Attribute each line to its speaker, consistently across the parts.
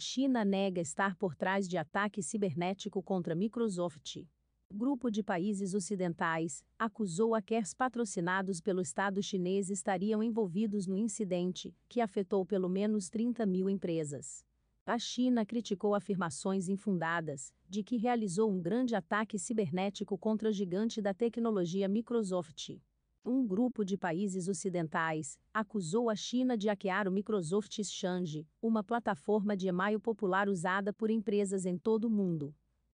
Speaker 1: China nega estar por trás de ataque cibernético contra Microsoft. Grupo de países ocidentais acusou hackers patrocinados pelo Estado chinês estariam envolvidos no incidente, que afetou pelo menos 30 mil empresas. A China criticou afirmações infundadas de que realizou um grande ataque cibernético contra o gigante da tecnologia Microsoft um grupo de países ocidentais, acusou a China de hackear o Microsoft Exchange, uma plataforma de e-mail popular usada por empresas em todo o mundo.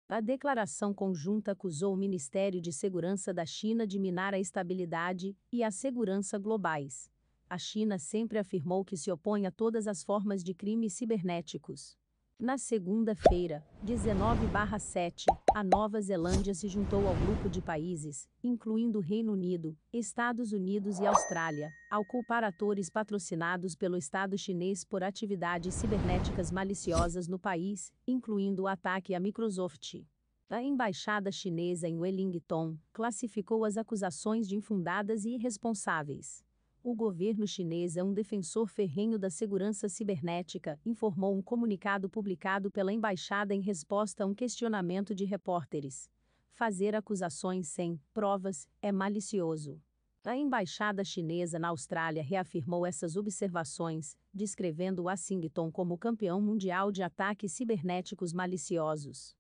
Speaker 1: A declaração conjunta acusou o Ministério de Segurança da China de minar a estabilidade e a segurança globais. A China sempre afirmou que se opõe a todas as formas de crimes cibernéticos. Na segunda-feira, 19/7, a Nova Zelândia se juntou ao grupo de países, incluindo Reino Unido, Estados Unidos e Austrália, ao culpar atores patrocinados pelo Estado chinês por atividades cibernéticas maliciosas no país, incluindo o ataque à Microsoft. A embaixada chinesa em Wellington classificou as acusações de infundadas e irresponsáveis. O governo chinês é um defensor ferrenho da segurança cibernética, informou um comunicado publicado pela embaixada em resposta a um questionamento de repórteres. Fazer acusações sem provas é malicioso. A embaixada chinesa na Austrália reafirmou essas observações, descrevendo Washington como campeão mundial de ataques cibernéticos maliciosos.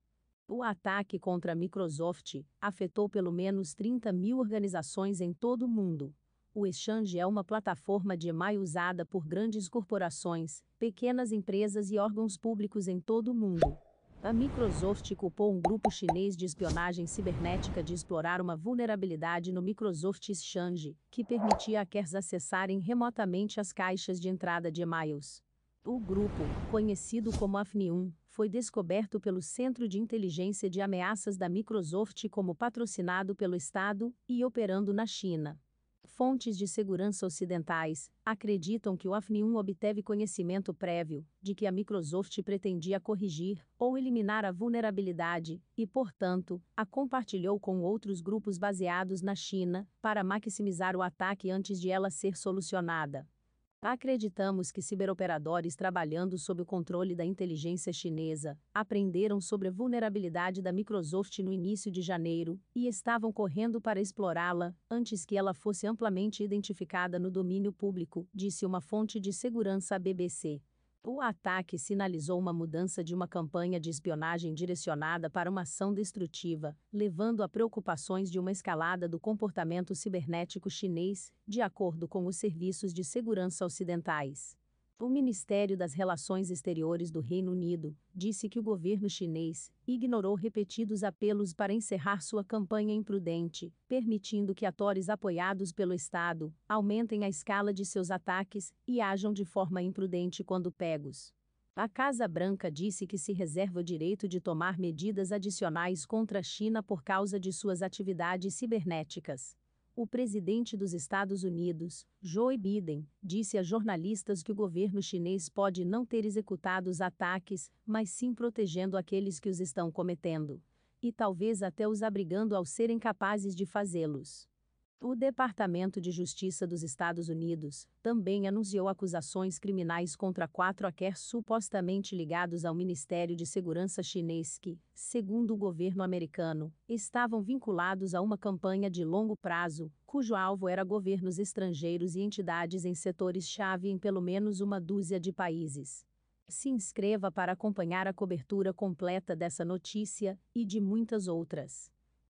Speaker 1: O ataque contra a Microsoft afetou pelo menos 30 mil organizações em todo o mundo. O Exchange é uma plataforma de e-mail usada por grandes corporações, pequenas empresas e órgãos públicos em todo o mundo. A Microsoft culpou um grupo chinês de espionagem cibernética de explorar uma vulnerabilidade no Microsoft Exchange, que permitia a hackers acessarem remotamente as caixas de entrada de e-mails. O grupo, conhecido como AFNI1, foi descoberto pelo Centro de Inteligência de Ameaças da Microsoft como patrocinado pelo Estado e operando na China. Fontes de segurança ocidentais acreditam que o AFN1 obteve conhecimento prévio de que a Microsoft pretendia corrigir ou eliminar a vulnerabilidade e, portanto, a compartilhou com outros grupos baseados na China para maximizar o ataque antes de ela ser solucionada. Acreditamos que ciberoperadores trabalhando sob o controle da inteligência chinesa aprenderam sobre a vulnerabilidade da Microsoft no início de janeiro e estavam correndo para explorá-la antes que ela fosse amplamente identificada no domínio público, disse uma fonte de segurança à BBC. O ataque sinalizou uma mudança de uma campanha de espionagem direcionada para uma ação destrutiva, levando a preocupações de uma escalada do comportamento cibernético chinês, de acordo com os serviços de segurança ocidentais. O Ministério das Relações Exteriores do Reino Unido disse que o governo chinês ignorou repetidos apelos para encerrar sua campanha imprudente, permitindo que atores apoiados pelo Estado aumentem a escala de seus ataques e ajam de forma imprudente quando pegos. A Casa Branca disse que se reserva o direito de tomar medidas adicionais contra a China por causa de suas atividades cibernéticas. O presidente dos Estados Unidos, Joe Biden, disse a jornalistas que o governo chinês pode não ter executado os ataques, mas sim protegendo aqueles que os estão cometendo. E talvez até os abrigando ao serem capazes de fazê-los. O Departamento de Justiça dos Estados Unidos também anunciou acusações criminais contra quatro hackers supostamente ligados ao Ministério de Segurança chinês que, segundo o governo americano, estavam vinculados a uma campanha de longo prazo, cujo alvo era governos estrangeiros e entidades em setores-chave em pelo menos uma dúzia de países. Se inscreva para acompanhar a cobertura completa dessa notícia e de muitas outras.